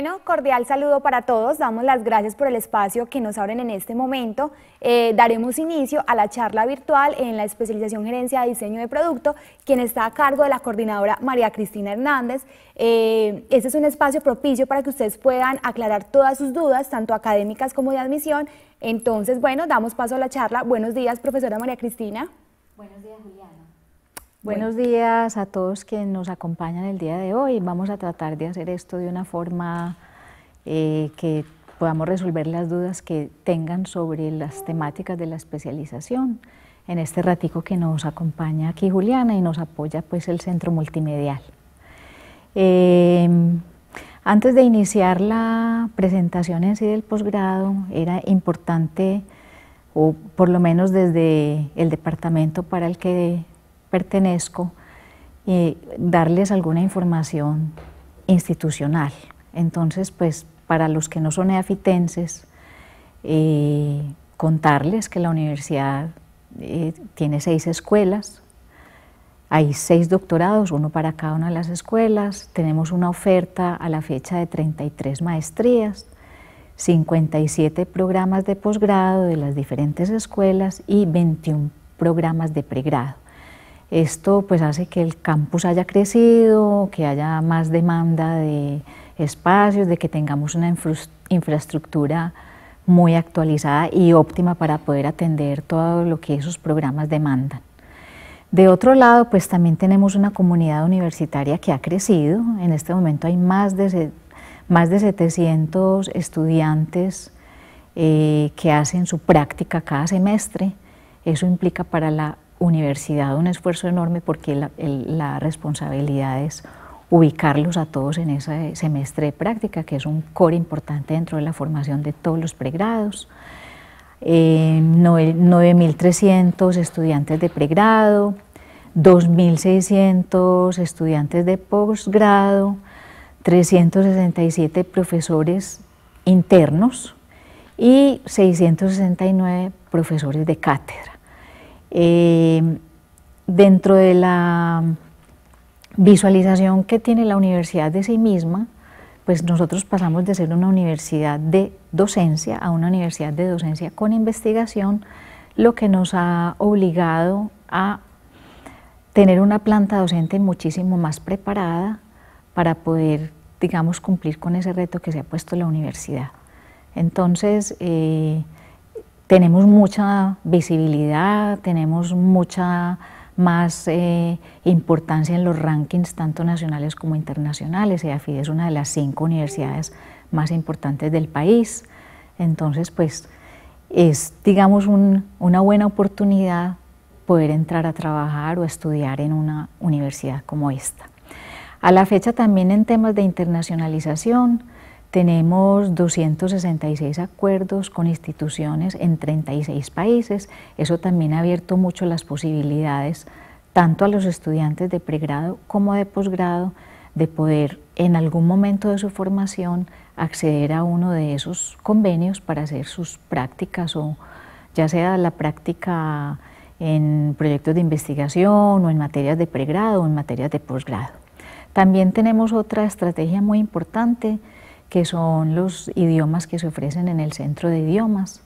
Bueno, cordial saludo para todos. Damos las gracias por el espacio que nos abren en este momento. Eh, daremos inicio a la charla virtual en la especialización Gerencia de Diseño de Producto, quien está a cargo de la coordinadora María Cristina Hernández. este es un espacio propicio para que ustedes puedan aclarar todas sus dudas, tanto académicas como de admisión. Entonces, bueno, damos paso a la charla. Buenos días, profesora María Cristina. Buenos días, Juliana. Buenos días a todos quienes nos acompañan el día de hoy. Vamos a tratar de hacer esto de una forma eh, que podamos resolver las dudas que tengan sobre las temáticas de la especialización. En este ratico que nos acompaña aquí Juliana y nos apoya pues el Centro Multimedial. Em, antes de iniciar la presentación en sí del posgrado, era importante, o por lo menos desde el departamento para el que pertenezco, y eh, darles alguna información institucional. Entonces, pues para los que no son eafitenses, eh, contarles que la universidad eh, tiene seis escuelas, hay seis doctorados, uno para cada una de las escuelas, tenemos una oferta a la fecha de 33 maestrías, 57 programas de posgrado de las diferentes escuelas y 21 programas de pregrado. Esto pues hace que el campus haya crecido, que haya más demanda de espacios, de que tengamos una infraestructura muy actualizada y óptima para poder atender todo lo que esos programas demandan. De otro lado, pues también tenemos una comunidad universitaria que ha crecido. En este momento hay más de, más de 700 estudiantes eh, que hacen su práctica cada semestre. Eso implica para la universidad un esfuerzo enorme porque la, responsabilidad es ubicarlos a todos en ese semestre de práctica, que es un core importante dentro de la formación de todos los pregrados. 9.300 eh, estudiantes de pregrado, 2.600 estudiantes de posgrado, 367 profesores internos y 669 profesores de cátedra. Eh, dentro de la visualización que tiene la universidad de sí misma, pues nosotros pasamos de ser una universidad de docencia a una universidad de docencia con investigación, lo que nos ha obligado a tener una planta docente muchísimo más preparada para poder, digamos, cumplir con ese reto que se ha puesto la universidad. Entonces, eh, tenemos mucha visibilidad, tenemos mucha más eh, importancia en los rankings tanto nacionales como internacionales. EAFID es una de las cinco universidades más importantes del país. Entonces, pues es, digamos, una buena oportunidad poder entrar a trabajar o estudiar en una universidad como esta. A la fecha también en temas de internacionalización, tenemos 266 acuerdos con instituciones en 36 países. Eso también ha abierto mucho las posibilidades, tanto a los estudiantes de pregrado como de posgrado, de poder en algún momento de su formación acceder a uno de esos convenios para hacer sus prácticas o ya sea la práctica en proyectos de investigación o en materias de pregrado o en materias de posgrado. También tenemos otra estrategia muy importante que son los idiomas que se ofrecen en el Centro de Idiomas.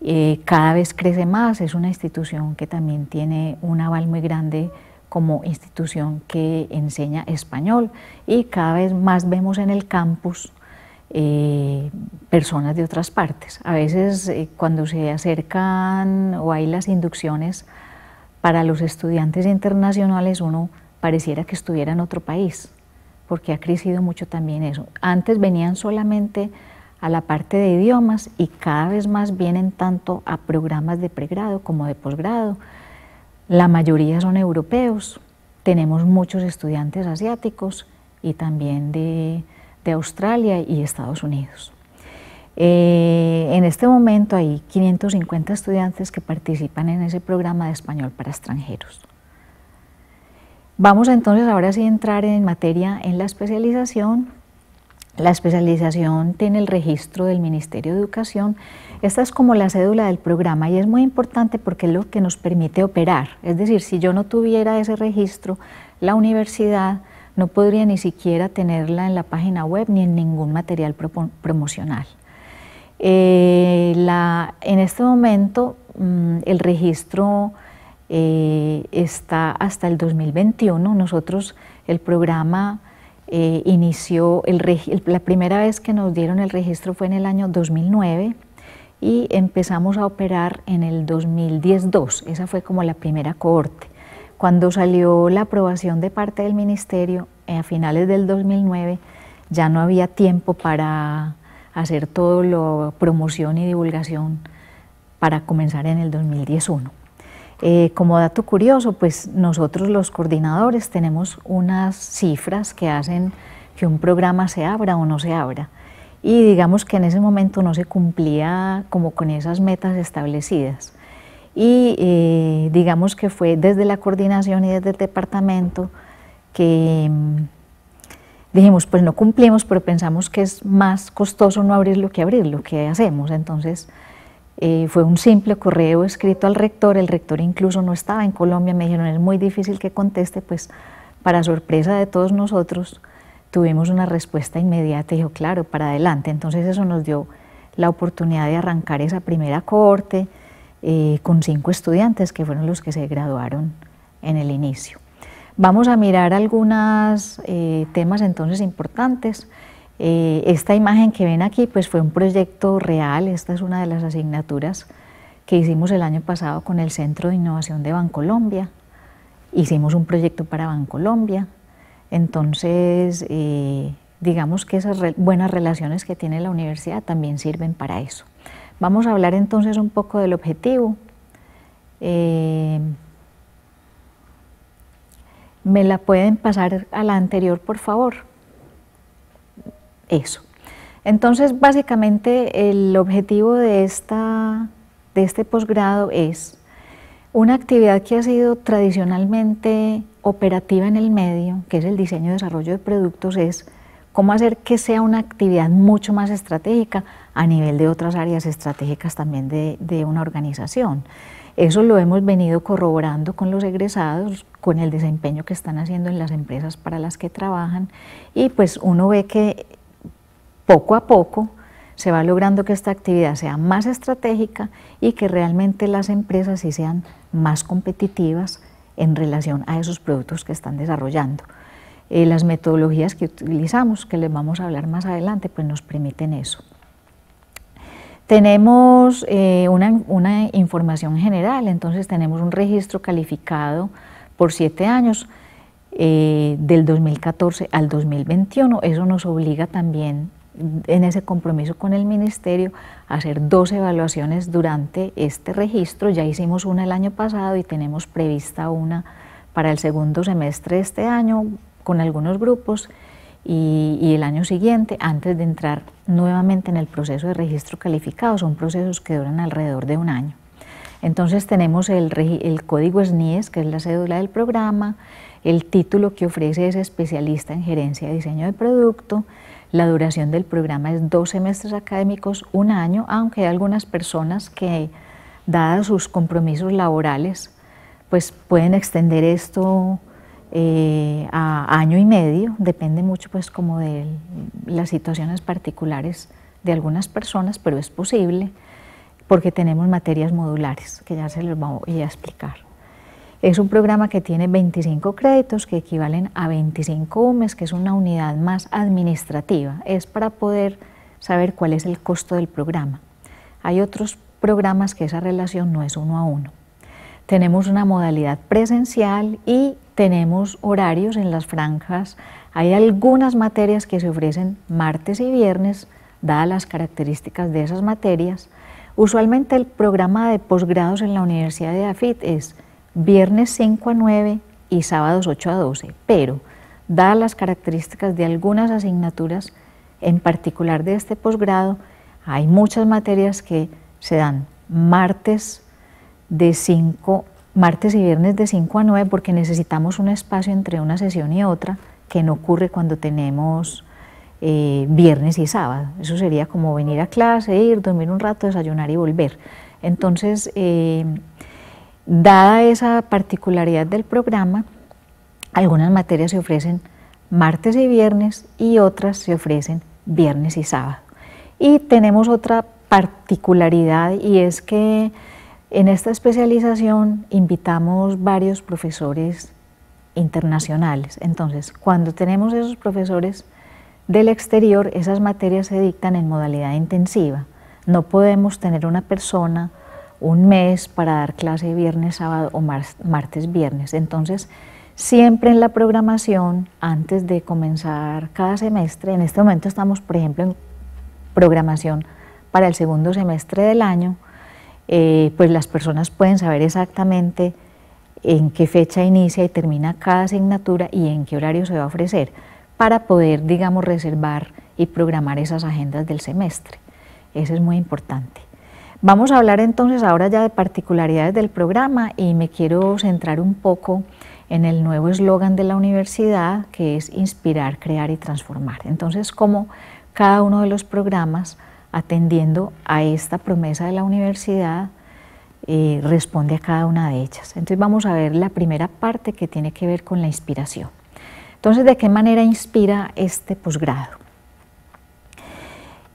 Eh, cada vez crece más, es una institución que también tiene un aval muy grande como institución que enseña español y cada vez más vemos en el campus eh, personas de otras partes. A veces eh, cuando se acercan o hay las inducciones para los estudiantes internacionales uno pareciera que estuviera en otro país porque ha crecido mucho también eso. Antes venían solamente a la parte de idiomas y cada vez más vienen tanto a programas de pregrado como de posgrado. La mayoría son europeos, tenemos muchos estudiantes asiáticos y también de, Australia y Estados Unidos. Eh, en este momento hay 550 estudiantes que participan en ese programa de español para extranjeros. Vamos entonces ahora sí a entrar en materia en la especialización. La especialización tiene el registro del Ministerio de Educación. Esta es como la cédula del programa y es muy importante porque es lo que nos permite operar. Es decir, si yo no tuviera ese registro, la universidad no podría ni siquiera tenerla en la página web ni en ningún material promocional. Eh, en este momento, mm, el registro eh, está hasta el 2021. Nosotros, el programa eh, inició, la primera vez que nos dieron el registro fue en el año 2009 y empezamos a operar en el 2010 esa fue como la primera cohorte. Cuando salió la aprobación de parte del ministerio eh, a finales del 2009, ya no había tiempo para hacer todo la promoción y divulgación para comenzar en el 2011. Eh, como dato curioso, pues nosotros los coordinadores tenemos unas cifras que hacen que un programa se abra o no se abra. Y digamos que en ese momento no se cumplía como con esas metas establecidas. Y eh, digamos que fue desde la coordinación y desde el departamento que mm, dijimos, pues no cumplimos, pero pensamos que es más costoso no abrirlo que abrirlo, que hacemos? Entonces eh, fue un simple correo escrito al rector, el rector incluso no estaba en Colombia, me dijeron es muy difícil que conteste, pues para sorpresa de todos nosotros tuvimos una respuesta inmediata y dijo claro, para adelante, entonces eso nos dio la oportunidad de arrancar esa primera cohorte eh, con cinco estudiantes que fueron los que se graduaron en el inicio. Vamos a mirar algunos eh, temas entonces importantes. Eh, esta imagen que ven aquí pues fue un proyecto real, esta es una de las asignaturas que hicimos el año pasado con el Centro de Innovación de Bancolombia. Hicimos un proyecto para Bancolombia, entonces eh, digamos que esas buenas relaciones que tiene la universidad también sirven para eso. Vamos a hablar entonces un poco del objetivo. Eh, ¿Me la pueden pasar a la anterior, por favor? eso. Entonces, básicamente, el objetivo de, esta, de este posgrado es una actividad que ha sido tradicionalmente operativa en el medio, que es el diseño y desarrollo de productos, es cómo hacer que sea una actividad mucho más estratégica a nivel de otras áreas estratégicas también de, de una organización. Eso lo hemos venido corroborando con los egresados, con el desempeño que están haciendo en las empresas para las que trabajan y pues uno ve que poco a poco se va logrando que esta actividad sea más estratégica y que realmente las empresas sí sean más competitivas en relación a esos productos que están desarrollando. Eh, las metodologías que utilizamos, que les vamos a hablar más adelante, pues nos permiten eso. Tenemos eh, una, información general, entonces tenemos un registro calificado por siete años, eh, del 2014 al 2021. Eso nos obliga también en ese compromiso con el ministerio hacer dos evaluaciones durante este registro. Ya hicimos una el año pasado y tenemos prevista una para el segundo semestre este año con algunos grupos y, el año siguiente antes de entrar nuevamente en el proceso de registro calificado. Son procesos que duran alrededor de un año. Entonces tenemos el, código SNIES, e que es la cédula del programa, el título que ofrece ese especialista en gerencia de diseño de producto, la duración del programa es dos semestres académicos, un año, aunque hay algunas personas que, dadas sus compromisos laborales, pues pueden extender esto eh, a año y medio, depende mucho pues como de las situaciones particulares de algunas personas, pero es posible porque tenemos materias modulares que ya se los voy a explicar. Es un programa que tiene 25 créditos que equivalen a 25 UMES, que es una unidad más administrativa. Es para poder saber cuál es el costo del programa. Hay otros programas que esa relación no es uno a uno. Tenemos una modalidad presencial y tenemos horarios en las franjas. Hay algunas materias que se ofrecen martes y viernes, dadas las características de esas materias. Usualmente el programa de posgrados en la Universidad de AFIT es viernes 5 a 9 y sábados 8 a 12, pero dadas las características de algunas asignaturas, en particular de este posgrado, hay muchas materias que se dan martes de 5 martes y viernes de 5 a 9 porque necesitamos un espacio entre una sesión y otra que no ocurre cuando tenemos eh, viernes y sábado. Eso sería como venir a clase, ir, dormir un rato, desayunar y volver. Entonces, eh, Dada esa particularidad del programa, algunas materias se ofrecen martes y viernes y otras se ofrecen viernes y sábado. Y tenemos otra particularidad y es que en esta especialización invitamos varios profesores internacionales. Entonces, cuando tenemos esos profesores del exterior, esas materias se dictan en modalidad intensiva. No podemos tener una persona un mes para dar clase viernes, sábado o martes, viernes. Entonces, siempre en la programación, antes de comenzar cada semestre, en este momento estamos, por ejemplo, en programación para el segundo semestre del año, eh, pues las personas pueden saber exactamente en qué fecha inicia y termina cada asignatura y en qué horario se va a ofrecer para poder, digamos, reservar y programar esas agendas del semestre. Eso es muy importante. Vamos a hablar entonces ahora ya de particularidades del programa y me quiero centrar un poco en el nuevo eslogan de la universidad que es inspirar, crear y transformar. Entonces, cómo cada uno de los programas, atendiendo a esta promesa de la universidad, eh, responde a cada una de ellas. Entonces vamos a ver la primera parte que tiene que ver con la inspiración. Entonces, ¿de qué manera inspira este posgrado?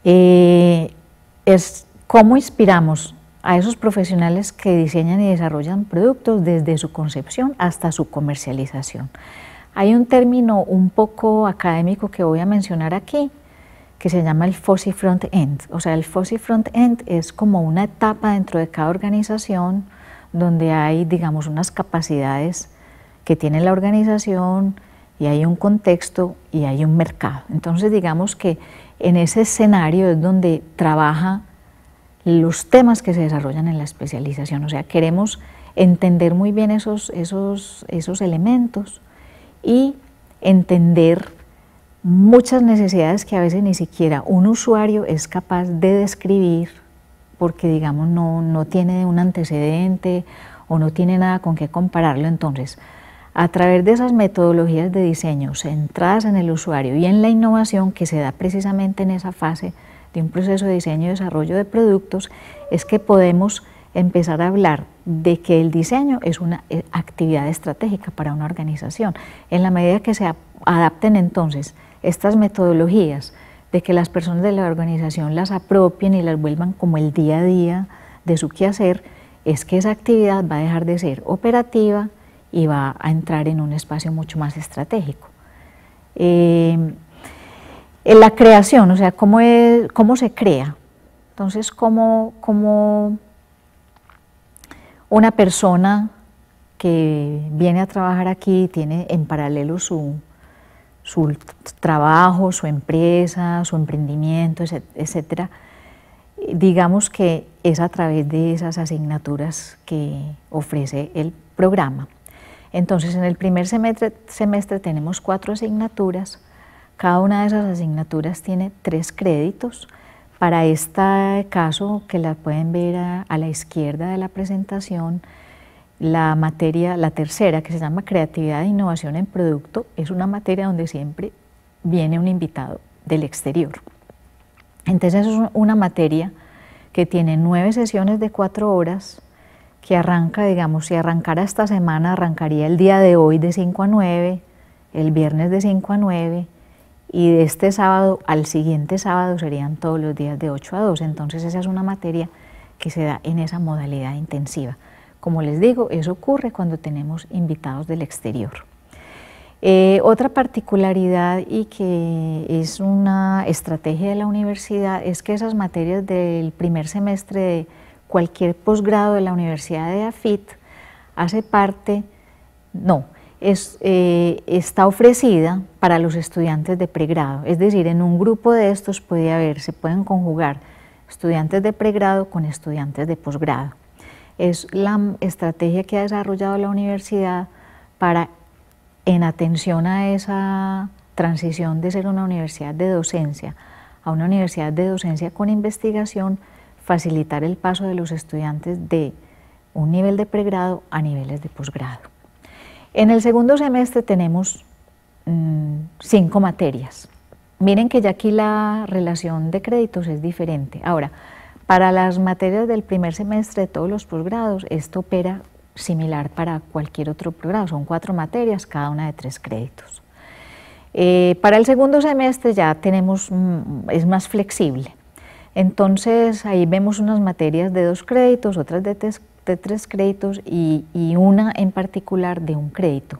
Eh, ¿Cómo inspiramos a esos profesionales que diseñan y desarrollan productos desde su concepción hasta su comercialización? Hay un término un poco académico que voy a mencionar aquí, que se llama el fuzzy Front End. O sea, el fuzzy Front End es como una etapa dentro de cada organización donde hay, digamos, unas capacidades que tiene la organización y hay un contexto y hay un mercado. Entonces, digamos que en ese escenario es donde trabaja los temas que se desarrollan en la especialización. O sea, queremos entender muy bien esos, elementos y entender muchas necesidades que a veces ni siquiera un usuario es capaz de describir porque, digamos, no, no tiene un antecedente o no tiene nada con qué compararlo. Entonces, a través de esas metodologías de diseño centradas en el usuario y en la innovación que se da precisamente en esa fase, de un proceso de diseño y desarrollo de productos es que podemos empezar a hablar de que el diseño es una eh, actividad estratégica para una organización. En la medida que se adapten entonces estas metodologías, de que las personas de la organización las apropien y las vuelvan como el día a día de su quehacer, es que esa actividad va a dejar de ser operativa y va a entrar en un espacio mucho más estratégico. Eh, en la creación, o sea, cómo, cómo se crea. Entonces, cómo, cómo una persona que viene a trabajar aquí tiene en paralelo su, trabajo, su empresa, su emprendimiento, etcétera, digamos que es a través de esas asignaturas que ofrece el programa. Entonces, en el primer semestre tenemos cuatro asignaturas cada una de esas asignaturas tiene tres créditos. Para este caso, que la pueden ver a, la izquierda de la presentación, la materia, la tercera, que se llama Creatividad e Innovación en Producto, es una materia donde siempre viene un invitado del exterior. Entonces es una materia que tiene nueve sesiones de cuatro horas, que arranca, digamos, si arrancara esta semana, arrancaría el día de hoy de 5 a 9, el viernes de 5 a 9, y de este sábado al siguiente sábado serían todos los días de 8 a 2, Entonces esa es una materia que se da en esa modalidad intensiva. Como les digo, eso ocurre cuando tenemos invitados del exterior. Eh, otra particularidad y que es una estrategia de la universidad es que esas materias del primer semestre de cualquier posgrado de la Universidad de AFIT hace parte, no, eh, está ofrecida para los estudiantes de pregrado. Es decir, en un grupo de estos puede haber, se pueden conjugar estudiantes de pregrado con estudiantes de posgrado. Es la estrategia que ha desarrollado la universidad para, en atención a esa transición de ser una universidad de docencia a una universidad de docencia con investigación, facilitar el paso de los estudiantes de un nivel de pregrado a niveles de posgrado. En el segundo semestre tenemos mm, cinco materias. Miren que ya aquí la relación de créditos es diferente. Ahora, para las materias del primer semestre de todos los posgrados, esto opera similar para cualquier otro posgrado. Son cuatro materias, cada una de tres créditos. Eh, para el segundo semestre ya tenemos, mm, es más flexible. Entonces ahí vemos unas materias de dos créditos, otras de tres, de tres créditos y, una en particular de un crédito.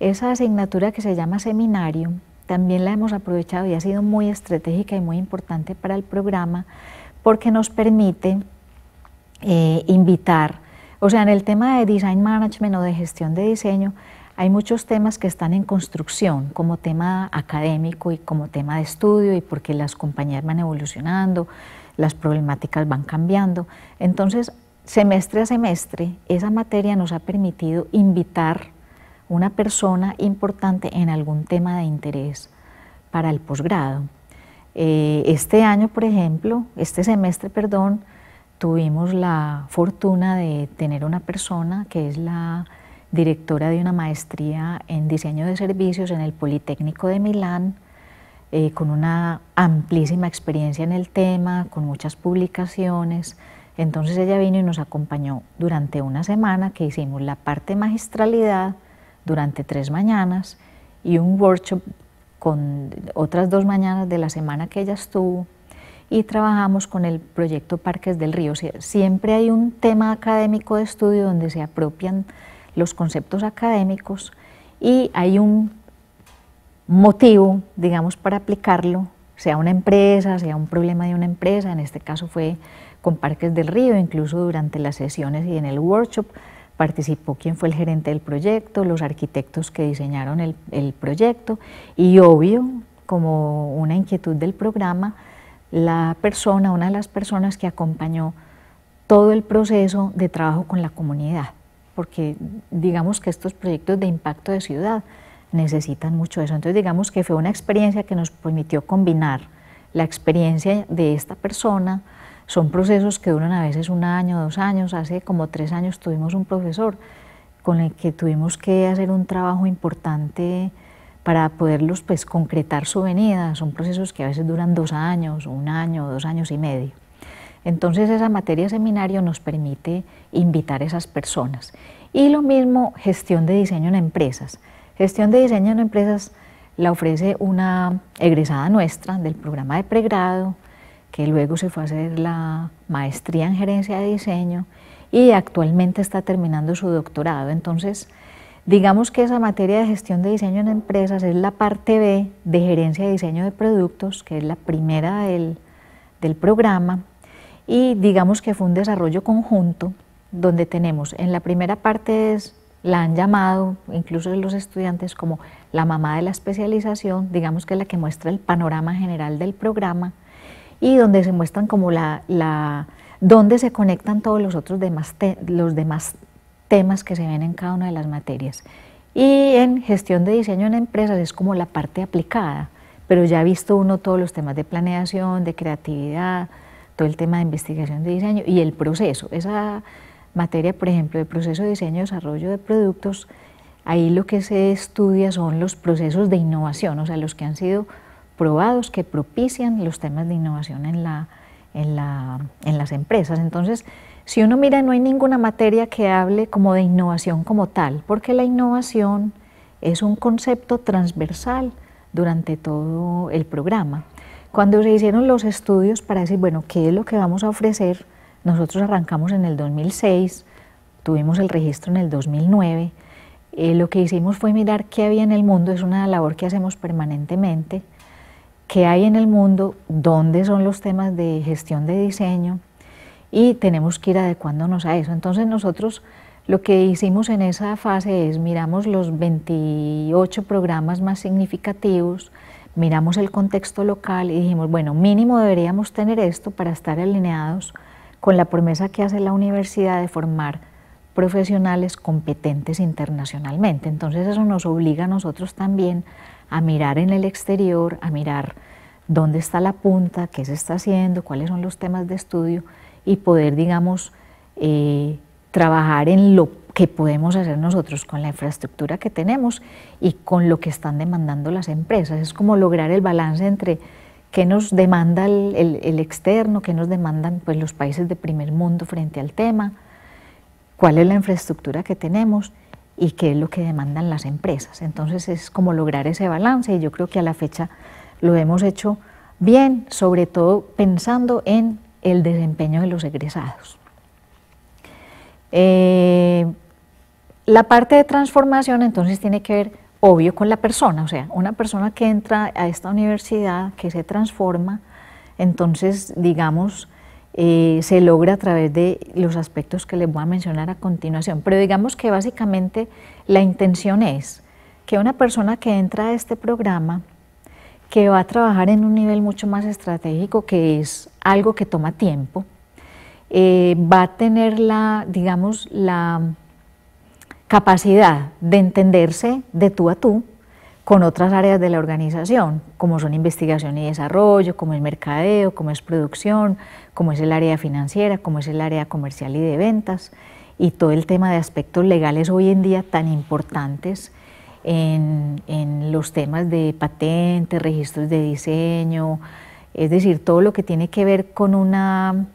Esa asignatura que se llama seminario también la hemos aprovechado y ha sido muy estratégica y muy importante para el programa porque nos permite eh, invitar, o sea, en el tema de design management o de gestión de diseño, hay muchos temas que están en construcción como tema académico y como tema de estudio y porque las compañías van evolucionando, las problemáticas van cambiando. Entonces, semestre a semestre, esa materia nos ha permitido invitar una persona importante en algún tema de interés para el posgrado. Eh, este año, por ejemplo, este semestre, perdón, tuvimos la fortuna de tener una persona que es la directora de una maestría en diseño de servicios en el Politécnico de Milán, eh, con una amplísima experiencia en el tema, con muchas publicaciones, entonces ella vino y nos acompañó durante una semana que hicimos la parte magistralidad durante tres mañanas y un workshop con otras dos mañanas de la semana que ella estuvo y trabajamos con el proyecto Parques del Río. Siempre hay un tema académico de estudio donde se apropian los conceptos académicos y hay un motivo, digamos, para aplicarlo, sea una empresa, sea un problema de una empresa, en este caso fue con Parques del Río, incluso durante las sesiones y en el workshop participó quien fue el gerente del proyecto, los arquitectos que diseñaron el, el proyecto y obvio, como una inquietud del programa, la persona, una de las personas que acompañó todo el proceso de trabajo con la comunidad, porque digamos que estos proyectos de impacto de ciudad necesitan mucho eso. Entonces digamos que fue una experiencia que nos permitió combinar la experiencia de esta persona son procesos que duran a veces un año, dos años. Hace como tres años tuvimos un profesor con el que tuvimos que hacer un trabajo importante para poderlos pues, concretar su venida. Son procesos que a veces duran dos años, un año, dos años y medio. Entonces esa materia seminario nos permite invitar a esas personas. Y lo mismo gestión de diseño en empresas. Gestión de diseño en empresas la ofrece una egresada nuestra del programa de pregrado, que luego se fue a hacer la maestría en gerencia de diseño y actualmente está terminando su doctorado. Entonces, digamos que esa materia de gestión de diseño en empresas es la parte B de gerencia de diseño de productos, que es la primera del, programa, y digamos que fue un desarrollo conjunto donde tenemos en la primera parte la han llamado incluso los estudiantes como la mamá de la especialización, digamos que es la que muestra el panorama general del programa y donde se muestran como la, la donde se conectan todos los otros demás, los demás temas que se ven en cada una de las materias. Y en gestión de diseño en empresas es como la parte aplicada, pero ya ha visto uno todos los temas de planeación, de creatividad, todo el tema de investigación de diseño y el proceso. Esa materia, por ejemplo, de proceso de diseño, y desarrollo de productos, ahí lo que se estudia son los procesos de innovación, o sea, los que han sido que propician los temas de innovación en, las empresas. Entonces, si uno mira, no hay ninguna materia que hable como de innovación como tal, porque la innovación es un concepto transversal durante todo el programa. Cuando se hicieron los estudios para decir, bueno, ¿qué es lo que vamos a ofrecer? Nosotros arrancamos en el 2006, tuvimos el registro en el 2009. Eh, lo que hicimos fue mirar qué había en el mundo, es una labor que hacemos permanentemente, qué hay en el mundo, dónde son los temas de gestión de diseño y tenemos que ir adecuándonos a eso. Entonces nosotros lo que hicimos en esa fase es miramos los 28 programas más significativos, miramos el contexto local y dijimos, bueno, mínimo deberíamos tener esto para estar alineados con la promesa que hace la universidad de formar profesionales competentes internacionalmente. Entonces eso nos obliga a nosotros también a mirar en el exterior, a mirar dónde está la punta, qué se está haciendo, cuáles son los temas de estudio y poder, digamos, eh, trabajar en lo que podemos hacer nosotros con la infraestructura que tenemos y con lo que están demandando las empresas. Es como lograr el balance entre qué nos demanda el, externo, qué nos demandan pues, los países de primer mundo frente al tema, cuál es la infraestructura que tenemos y qué es lo que demandan las empresas. Entonces es como lograr ese balance y yo creo que a la fecha lo hemos hecho bien, sobre todo pensando en el desempeño de los egresados. Eh, la parte de transformación entonces tiene que ver, obvio, con la persona, o sea, una persona que entra a esta universidad, que se transforma, entonces, digamos, eh, se logra a través de los aspectos que les voy a mencionar a continuación. Pero digamos que básicamente la intención es que una persona que entra a este programa que va a trabajar en un nivel mucho más estratégico, que es algo que toma tiempo. Eh, va a tener la, digamos, la capacidad de entenderse de tú a tú con otras áreas de la organización, como son investigación y desarrollo, como es mercadeo, como es producción, como es el área financiera, como es el área comercial y de ventas, y todo el tema de aspectos legales hoy en día tan importantes en, los temas de patentes, registros de diseño, es decir, todo lo que tiene que ver con una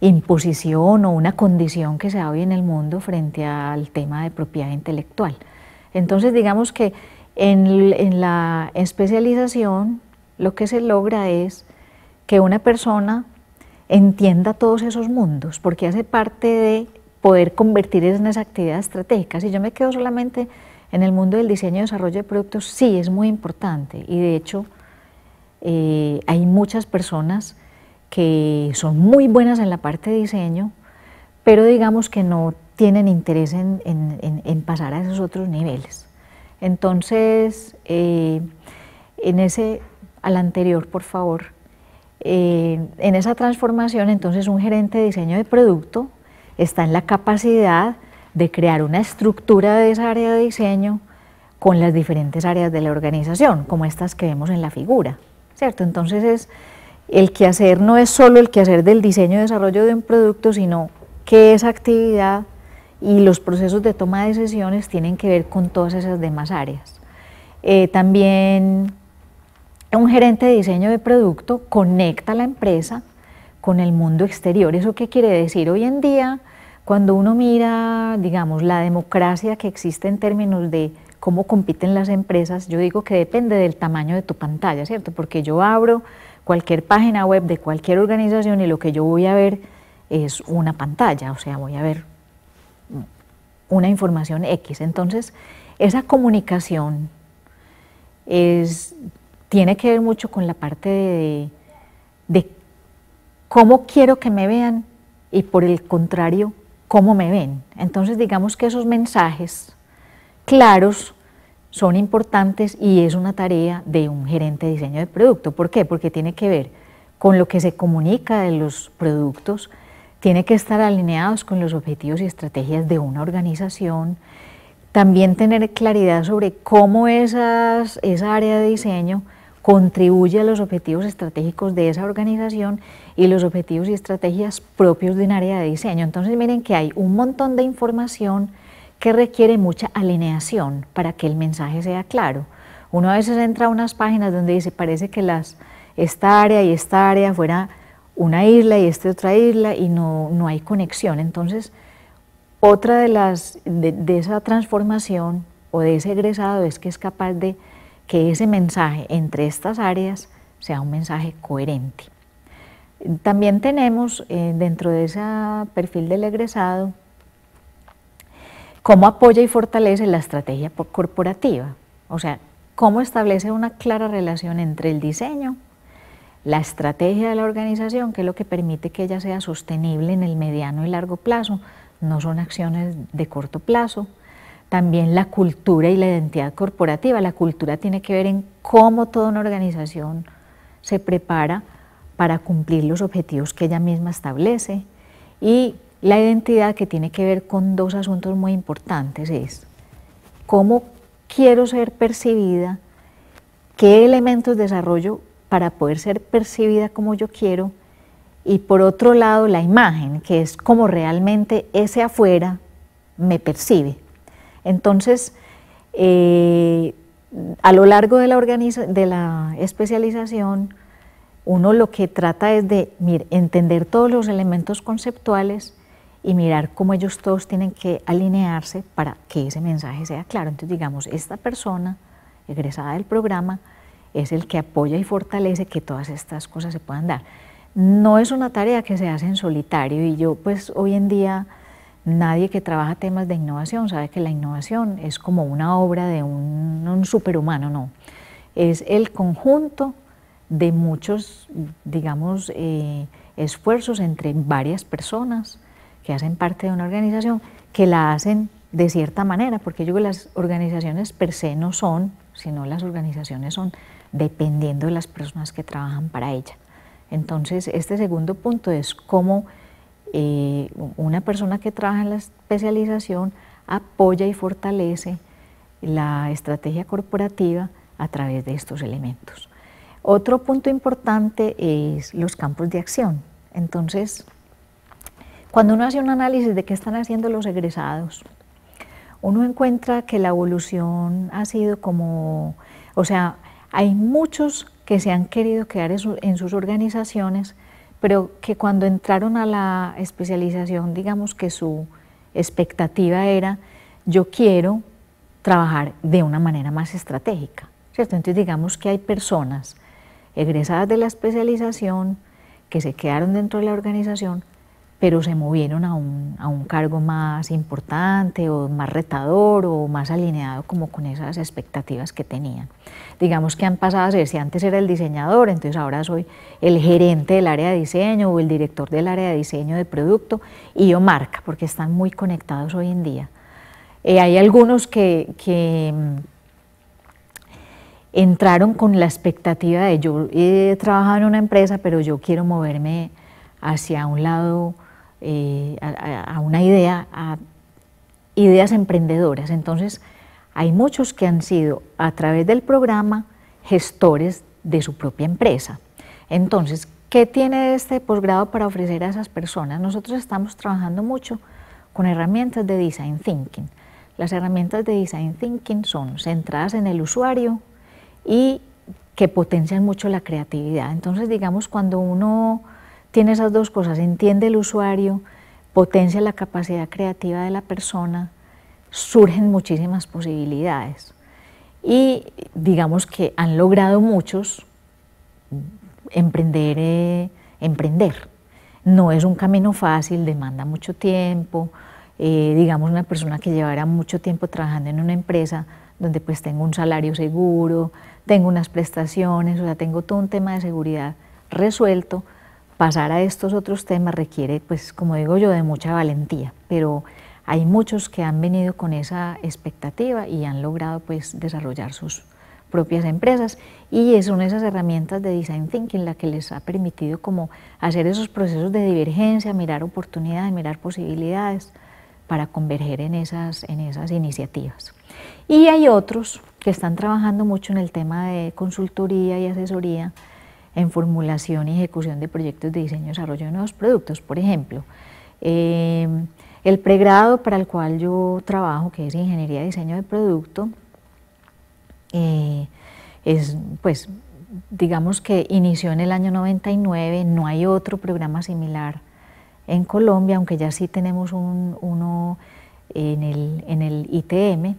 imposición o una condición que se da hoy en el mundo frente al tema de propiedad intelectual. Entonces, digamos que en, la especialización lo que se logra es que una persona entienda todos esos mundos, porque hace parte de poder convertir en esas actividades estratégicas. Si yo me quedo solamente en el mundo del diseño y desarrollo de productos sí es muy importante y de hecho eh, hay muchas personas que son muy buenas en la parte de diseño, pero digamos que no tienen interés en, en, pasar a esos otros niveles. Entonces, eh, en ese, al anterior, por favor, eh, en esa transformación, entonces un gerente de diseño de producto está en la capacidad de crear una estructura de esa área de diseño con las diferentes áreas de la organización, como estas que vemos en la figura, ¿cierto? Entonces es, el quehacer no es solo el quehacer del diseño y desarrollo de un producto, sino que esa actividad y los procesos de toma de decisiones tienen que ver con todas esas demás áreas. Eh, también un gerente de diseño de producto conecta la empresa con el mundo exterior. ¿Eso qué quiere decir? Hoy en día cuando uno mira, digamos, la democracia que existe en términos de cómo compiten las empresas, yo digo que depende del tamaño de tu pantalla, ¿cierto? Porque yo abro cualquier página web de cualquier organización y lo que yo voy a ver es una pantalla, o sea, voy a ver una información X. Entonces, esa comunicación es, tiene que ver mucho con la parte de, de cómo quiero que me vean y por el contrario, cómo me ven. Entonces digamos que esos mensajes claros son importantes y es una tarea de un gerente de diseño de producto. ¿Por qué? Porque tiene que ver con lo que se comunica de los productos, tiene que estar alineados con los objetivos y estrategias de una organización, también tener claridad sobre cómo esa área de diseño contribuye a los objetivos estratégicos de esa organización y los objetivos y estrategias propios de un área de diseño. Entonces miren que hay un montón de información que requiere mucha alineación para que el mensaje sea claro. Uno a veces entra a unas páginas donde dice, parece que las, esta área y esta área fuera una isla y esta otra isla y no, no hay conexión. Entonces, otra de, las, de esa transformación o de ese egresado es que es capaz de que ese mensaje entre estas áreas sea un mensaje coherente. También tenemos eh, dentro de ese perfil del egresado cómo apoya y fortalece la estrategia corporativa, o sea, cómo establece una clara relación entre el diseño, la estrategia de la organización, que es lo que permite que ella sea sostenible en el mediano y largo plazo, no son acciones de corto plazo, también la cultura y la identidad corporativa. La cultura tiene que ver en cómo toda una organización se prepara para cumplir los objetivos que ella misma establece y la identidad que tiene que ver con dos asuntos muy importantes es cómo quiero ser percibida, qué elementos desarrollo para poder ser percibida como yo quiero y por otro lado la imagen, que es como realmente ese afuera me percibe. Entonces, eh, a lo largo de la, especialización, uno lo que trata es de entender todos los elementos conceptuales y mirar cómo ellos todos tienen que alinearse para que ese mensaje sea claro. Entonces, digamos, esta persona egresada del programa es el que apoya y fortalece que todas estas cosas se puedan dar. No es una tarea que se hace en solitario y yo pues hoy en día Nadie que trabaja temas de innovación sabe que la innovación es como una obra de un, superhumano, no. Es el conjunto de muchos, digamos, eh, esfuerzos entre varias personas que hacen parte de una organización, que la hacen de cierta manera, porque yo que las organizaciones per se no son, sino las organizaciones son dependiendo de las personas que trabajan para ella. Entonces, este segundo punto es cómo eh, una persona que trabaja en la especialización apoya y fortalece la estrategia corporativa a través de estos elementos. Otro punto importante es los campos de acción. Entonces, cuando uno hace un análisis de qué están haciendo los egresados, uno encuentra que la evolución ha sido como, o sea, hay muchos que se han querido quedar en sus organizaciones pero que cuando entraron a la especialización, digamos que su expectativa era, yo quiero trabajar de una manera más estratégica, ¿cierto? Entonces digamos que hay personas egresadas de la especialización que se quedaron dentro de la organización pero se movieron a un, cargo más importante o más retador o más alineado como con esas expectativas que tenían. Digamos que han pasado a ser, si antes era el diseñador, entonces ahora soy el gerente del área de diseño o el director del área de diseño de producto y yo marca, porque están muy conectados hoy en día. Eh, hay algunos que, que mm, entraron con la expectativa de yo he trabajado en una empresa, pero yo quiero moverme hacia un lado eh, a, a, una idea, a ideas emprendedoras. Entonces, hay muchos que han sido, a través del programa, gestores de su propia empresa. Entonces, ¿qué tiene este posgrado para ofrecer a esas personas? Nosotros estamos trabajando mucho con herramientas de Design Thinking. Las herramientas de Design Thinking son centradas en el usuario y que potencian mucho la creatividad. Entonces, digamos, cuando uno tiene esas dos cosas, entiende el usuario, potencia la capacidad creativa de la persona, surgen muchísimas posibilidades. Y digamos que han logrado muchos emprender, eh, emprender. No es un camino fácil, demanda mucho tiempo. Eh, digamos una persona que llevará mucho tiempo trabajando en una empresa donde pues tengo un salario seguro, tengo unas prestaciones, o sea, tengo todo un tema de seguridad resuelto, pasar a estos otros temas requiere, pues como digo yo, de mucha valentía, pero hay muchos que han venido con esa expectativa y han logrado pues desarrollar sus propias empresas y son esas herramientas de design thinking la que les ha permitido como hacer esos procesos de divergencia, mirar oportunidades, mirar posibilidades para converger en esas iniciativas. Y hay otros que están trabajando mucho en el tema de consultoría y asesoría, en formulación y ejecución de proyectos de diseño y desarrollo de nuevos productos, por ejemplo. Eh, el pregrado para el cual yo trabajo, que es Ingeniería de Diseño de Producto, eh, es, pues, digamos que inició en el año 99, no hay otro programa similar en Colombia, aunque ya sí tenemos uno en el, ITM,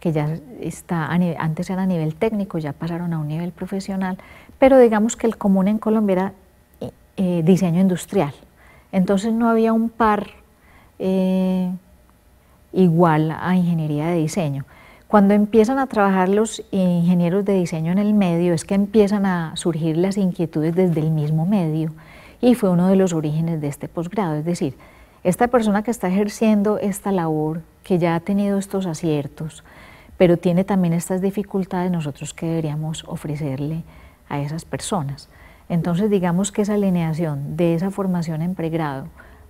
que ya está, antes era a nivel técnico, ya pasaron a un nivel profesional, pero digamos que el común en Colombia era eh, diseño industrial. Entonces no había un par eh, igual a ingeniería de diseño. Cuando empiezan a trabajar los ingenieros de diseño en el medio es que empiezan a surgir las inquietudes desde el mismo medio y fue uno de los orígenes de este posgrado. Es decir, esta persona que está ejerciendo esta labor, que ya ha tenido estos aciertos, pero tiene también estas dificultades, nosotros que deberíamos ofrecerle a esas personas. Entonces digamos que esa alineación de esa formación en pregrado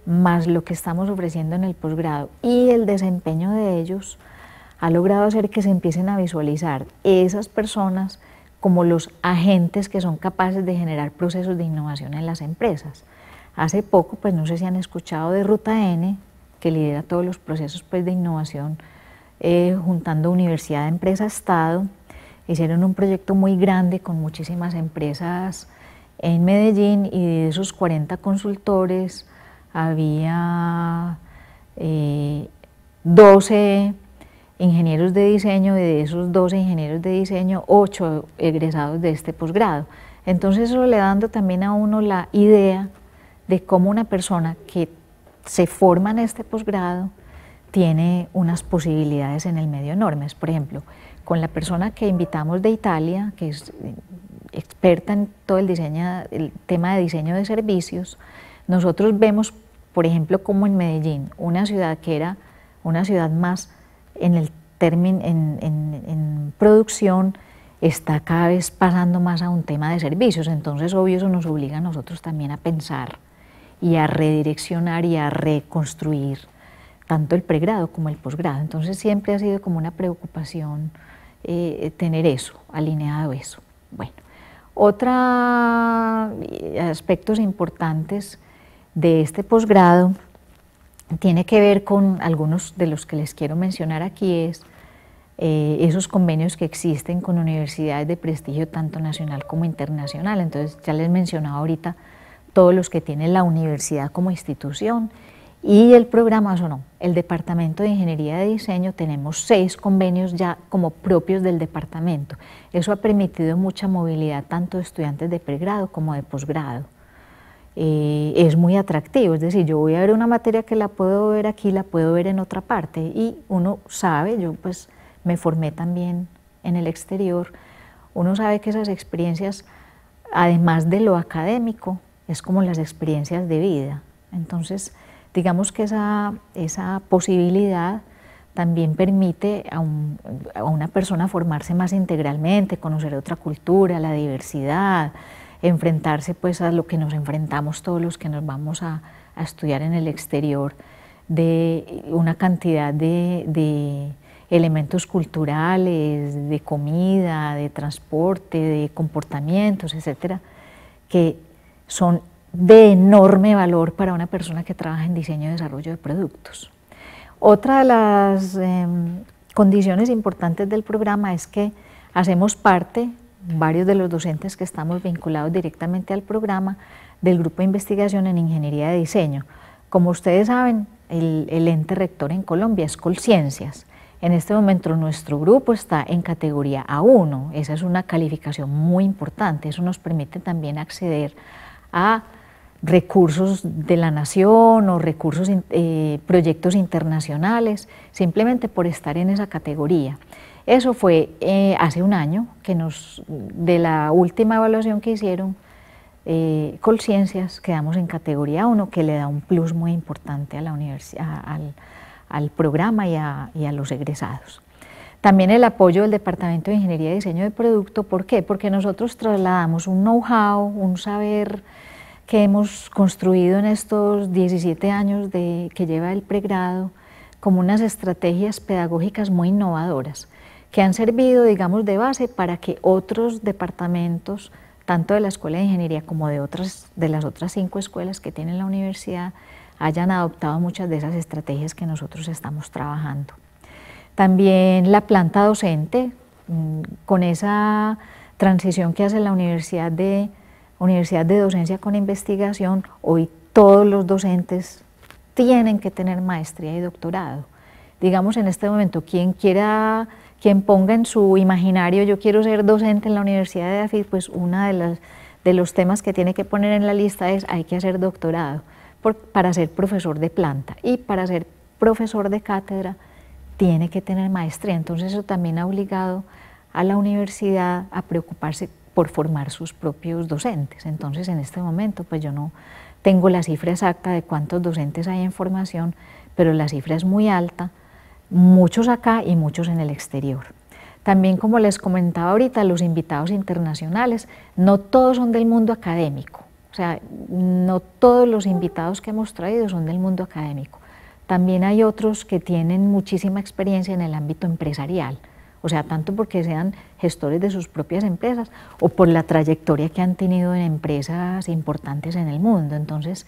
más lo que estamos ofreciendo en el posgrado y el desempeño de ellos ha logrado hacer que se empiecen a visualizar esas personas como los agentes que son capaces de generar procesos de innovación en las empresas. Hace poco, pues no sé si han escuchado de Ruta N, que lidera todos los procesos pues, de innovación eh, juntando universidad, empresa, Estado, Hicieron un proyecto muy grande con muchísimas empresas en Medellín y de esos 40 consultores había 12 eh, ingenieros de diseño y de esos 12 ingenieros de diseño, 8 egresados de este posgrado. Entonces eso le dando también a uno la idea de cómo una persona que se forma en este posgrado tiene unas posibilidades en el medio enormes. Por ejemplo, con la persona que invitamos de Italia, que es eh, experta en todo el tema de diseño de servicios, nosotros vemos, por ejemplo, cómo en Medellín, una ciudad que era una ciudad más en el término, en, en producción, está cada vez pasando más a un tema de servicios. Entonces, obvio, eso nos obliga a nosotros también a pensar y a redireccionar y a reconstruir tanto el pregrado como el posgrado. Entonces, siempre ha sido como una preocupación eh, tener eso, alineado eso. Bueno, otros eh, aspectos importantes de este posgrado tiene que ver con algunos de los que les quiero mencionar aquí es eh, esos convenios que existen con universidades de prestigio tanto nacional como internacional. Entonces ya les mencionaba ahorita todos los que tiene la universidad como institución y el programa no, el Departamento de Ingeniería de Diseño, tenemos seis convenios ya como propios del departamento. Eso ha permitido mucha movilidad tanto de estudiantes de pregrado como de posgrado. Eh, es muy atractivo, es decir, yo voy a ver una materia que la puedo ver aquí, la puedo ver en otra parte y uno sabe, yo pues me formé también en el exterior, uno sabe que esas experiencias, además de lo académico, es como las experiencias de vida. Entonces, digamos que esa, esa posibilidad también permite a, una persona formarse más integralmente, conocer otra cultura, la diversidad, enfrentarse pues a lo que nos enfrentamos todos los que nos vamos a, estudiar en el exterior, de una cantidad de, elementos culturales, de comida, de transporte, de comportamientos, etcétera, que son de enorme valor para una persona que trabaja en diseño y desarrollo de productos. Otra de las em, condiciones importantes del programa es que hacemos parte, varios de los docentes que estamos vinculados directamente al programa, del grupo de investigación en ingeniería de diseño. Como ustedes saben, el, el ente rector en Colombia es Colciencias. En este momento nuestro grupo está en categoría A1, esa es una calificación muy importante, eso nos permite también acceder a recursos de la nación o recursos, eh, proyectos internacionales, simplemente por estar en esa categoría. Eso fue eh, hace un año que nos, de la última evaluación que hicieron, eh, Colciencias quedamos en categoría 1, que le da un plus muy importante a la universidad al, programa y a, y a los egresados. También el apoyo del Departamento de Ingeniería y Diseño de Producto, ¿por qué? Porque nosotros trasladamos un know-how, un saber que hemos construido en estos 17 años de, que lleva el pregrado como unas estrategias pedagógicas muy innovadoras que han servido, digamos, de base para que otros departamentos, tanto de la Escuela de Ingeniería como de, otras, de las otras cinco escuelas que tiene la universidad, hayan adoptado muchas de esas estrategias que nosotros estamos trabajando. También la planta docente, mm, con esa transición que hace la universidad de Universidad de Docencia con Investigación, hoy todos los docentes tienen que tener maestría y doctorado. Digamos en este momento, quien quiera, quien ponga en su imaginario yo quiero ser docente en la Universidad de Afid, pues uno de los temas que tiene que poner en la lista es hay que hacer doctorado para ser profesor de planta y para ser profesor de cátedra tiene que tener maestría. Entonces eso también ha obligado a la universidad a preocuparse por formar sus propios docentes. Entonces, en este momento, pues yo no tengo la cifra exacta de cuántos docentes hay en formación, pero la cifra es muy alta, muchos acá y muchos en el exterior. También, como les comentaba ahorita, los invitados internacionales, no todos son del mundo académico, o sea, no todos los invitados que hemos traído son del mundo académico. También hay otros que tienen muchísima experiencia en el ámbito empresarial, o sea, tanto porque sean gestores de sus propias empresas o por la trayectoria que han tenido en empresas importantes en el mundo. Entonces,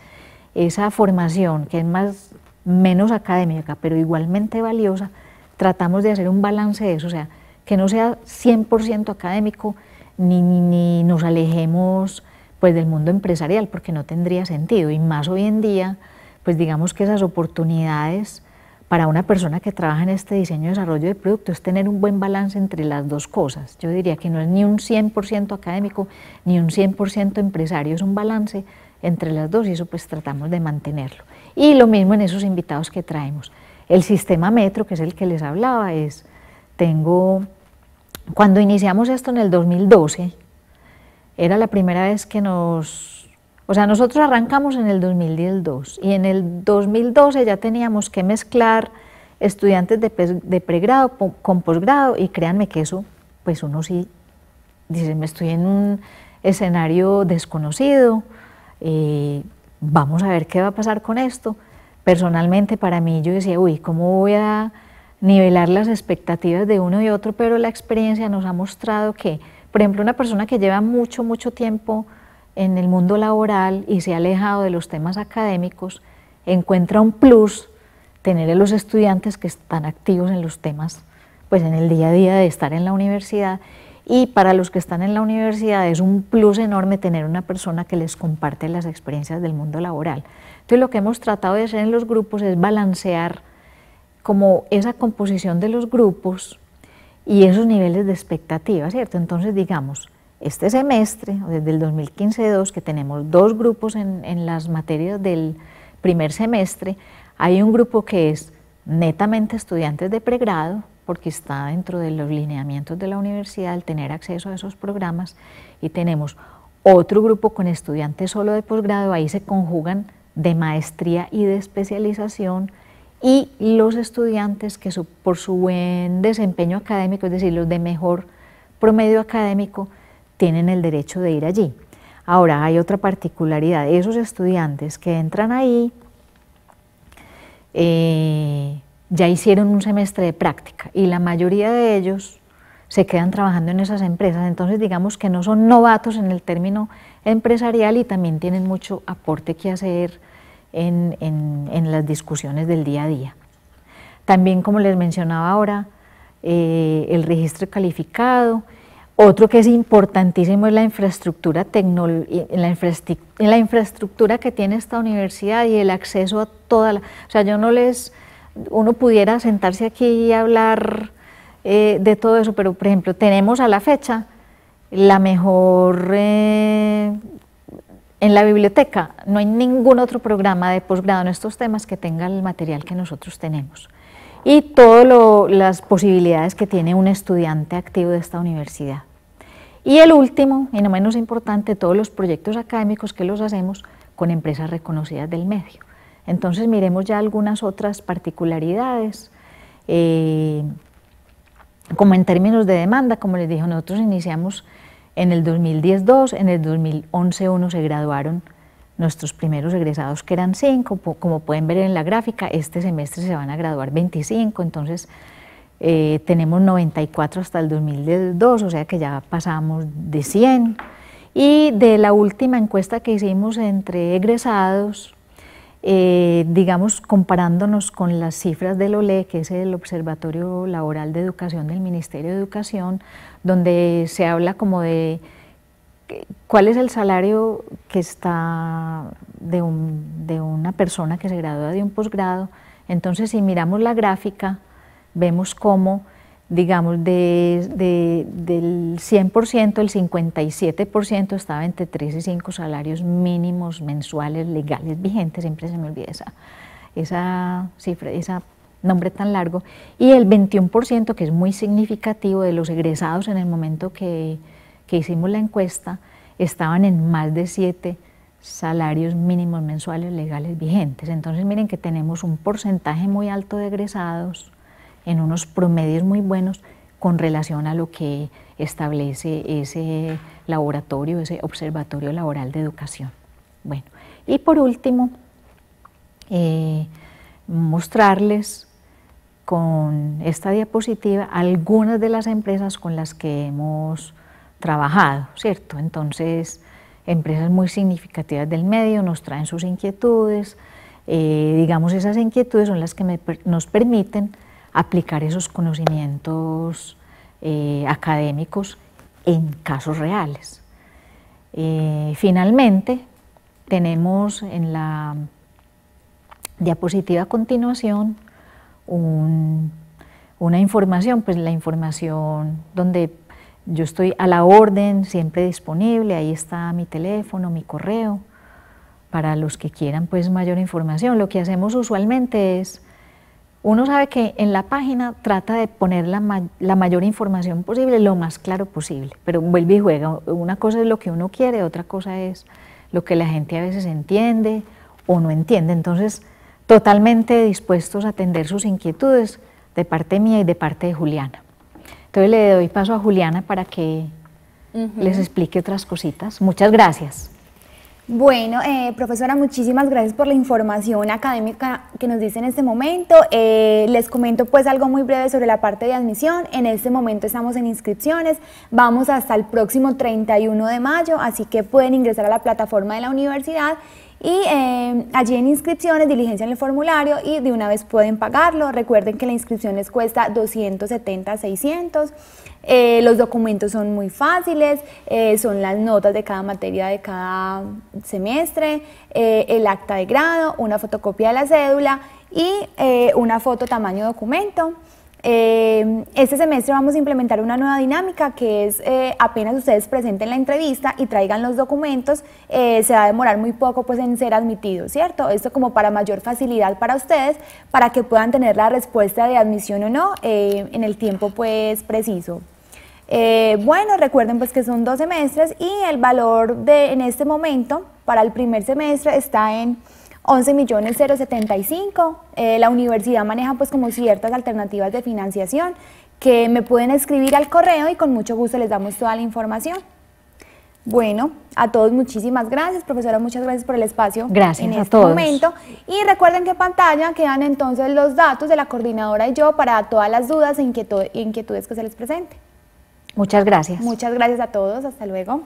esa formación que es más menos académica, pero igualmente valiosa, tratamos de hacer un balance de eso, o sea, que no sea 100% académico ni, ni, nos alejemos pues del mundo empresarial porque no tendría sentido y más hoy en día pues digamos que esas oportunidades para una persona que trabaja en este diseño y desarrollo de productos, es tener un buen balance entre las dos cosas. Yo diría que no es ni un 100% académico ni un 100% empresario, es un balance entre las dos y eso pues tratamos de mantenerlo. Y lo mismo en esos invitados que traemos. El sistema metro, que es el que les hablaba, es, tengo, cuando iniciamos esto en el 2012, era la primera vez que nos o sea, nosotros arrancamos en el 2002 y en el 2012 ya teníamos que mezclar estudiantes de, pregrado con posgrado y créanme que eso, pues uno sí dice, me estoy en un escenario desconocido, eh, vamos a ver qué va a pasar con esto. Personalmente para mí yo decía, uy, ¿cómo voy a nivelar las expectativas de uno y otro? Pero la experiencia nos ha mostrado que, por ejemplo, una persona que lleva mucho, mucho tiempo en el mundo laboral y se ha alejado de los temas académicos, encuentra un plus tener a los estudiantes que están activos en los temas, pues en el día a día de estar en la universidad. Y para los que están en la universidad es un plus enorme tener una persona que les comparte las experiencias del mundo laboral. Entonces lo que hemos tratado de hacer en los grupos es balancear como esa composición de los grupos y esos niveles de expectativa, ¿cierto? Entonces digamos, este semestre, desde el 2015-2, que tenemos dos grupos en, las materias del primer semestre, hay un grupo que es netamente estudiantes de pregrado, porque está dentro de los lineamientos de la universidad el tener acceso a esos programas, y tenemos otro grupo con estudiantes solo de posgrado, ahí se conjugan de maestría y de especialización, y los estudiantes que por su buen desempeño académico, es decir, los de mejor promedio académico, tienen el derecho de ir allí. Ahora, hay otra particularidad, esos estudiantes que entran ahí eh, ya hicieron un semestre de práctica y la mayoría de ellos se quedan trabajando en esas empresas, entonces digamos que no son novatos en el término empresarial y también tienen mucho aporte que hacer en, las discusiones del día a día. También, como les mencionaba ahora, eh, el registro calificado, otro que es importantísimo es la infraestructura, la, la infraestructura que tiene esta universidad y el acceso a toda la... O sea, yo no les... Uno pudiera sentarse aquí y hablar eh, de todo eso, pero por ejemplo, tenemos a la fecha la mejor... Eh, en la biblioteca no hay ningún otro programa de posgrado en estos temas que tenga el material que nosotros tenemos y todas las posibilidades que tiene un estudiante activo de esta universidad. Y el último, y no menos importante, todos los proyectos académicos que los hacemos con empresas reconocidas del medio. Entonces miremos ya algunas otras particularidades, eh, como en términos de demanda, como les dije, nosotros iniciamos en el 2010 2 en el 2011 uno se graduaron nuestros primeros egresados, que eran 5, como pueden ver en la gráfica, este semestre se van a graduar 25, entonces eh, tenemos 94 hasta el 2002, o sea que ya pasamos de 100. Y de la última encuesta que hicimos entre egresados, eh, digamos, comparándonos con las cifras del OLE, que es el Observatorio Laboral de Educación del Ministerio de Educación, donde se habla como de ¿Cuál es el salario que está de, una persona que se gradúa de un posgrado? Entonces, si miramos la gráfica, vemos cómo, digamos, del 100%, el 57% estaba entre 3 y 5 salarios mínimos mensuales legales vigentes, siempre se me olvida esa, esa cifra, ese nombre tan largo, y el 21%, que es muy significativo, de los egresados en el momento que que hicimos la encuesta estaban en más de siete salarios mínimos mensuales legales vigentes. Entonces miren que tenemos un porcentaje muy alto de egresados en unos promedios muy buenos con relación a lo que establece ese laboratorio, ese observatorio laboral de educación. Bueno, y por último, eh, mostrarles con esta diapositiva algunas de las empresas con las que hemos trabajado, ¿cierto? Entonces, empresas muy significativas del medio nos traen sus inquietudes, eh, digamos, esas inquietudes son las que nos permiten aplicar esos conocimientos eh, académicos en casos reales. Eh, finalmente, tenemos en la diapositiva a continuación una información, pues la información donde yo estoy a la orden, siempre disponible, ahí está mi teléfono, mi correo, para los que quieran pues mayor información. Lo que hacemos usualmente es, uno sabe que en la página trata de poner la, la mayor información posible, lo más claro posible, pero vuelve y juega. Una cosa es lo que uno quiere, otra cosa es lo que la gente a veces entiende o no entiende. Entonces, totalmente dispuestos a atender sus inquietudes de parte mía y de parte de Juliana le doy paso a Juliana para que les explique otras cositas. Muchas gracias. Bueno, eh, profesora, muchísimas gracias por la información académica que nos dice en este momento. Eh, les comento pues algo muy breve sobre la parte de admisión. En este momento estamos en inscripciones, vamos hasta el próximo 31 de mayo, así que pueden ingresar a la plataforma de la universidad y eh, allí en inscripciones diligencian el formulario y de una vez pueden pagarlo. Recuerden que la inscripción les cuesta 270 600. Eh, los documentos son muy fáciles, eh, son las notas de cada materia de cada semestre, el acta de grado, una fotocopia de la cédula y una foto tamaño documento. Eh, este semestre vamos a implementar una nueva dinámica que es eh, apenas ustedes presenten la entrevista y traigan los documentos, eh, se va a demorar muy poco pues en ser admitido, ¿cierto? Esto como para mayor facilidad para ustedes, para que puedan tener la respuesta de admisión o no en el tiempo pues preciso. bueno, recuerden pues que son dos semestres y el valor de en este momento para el primer semestre está en 11 millones 075. Eh, la universidad maneja pues como ciertas alternativas de financiación que me pueden escribir al correo y con mucho gusto les damos toda la información. Bueno, a todos muchísimas gracias, profesora, muchas gracias por el espacio gracias en este momento. Y recuerden que en pantalla quedan entonces los datos de la coordinadora y yo para todas las dudas e inquietudes que se les presente. Muchas gracias. Muchas gracias a todos, hasta luego.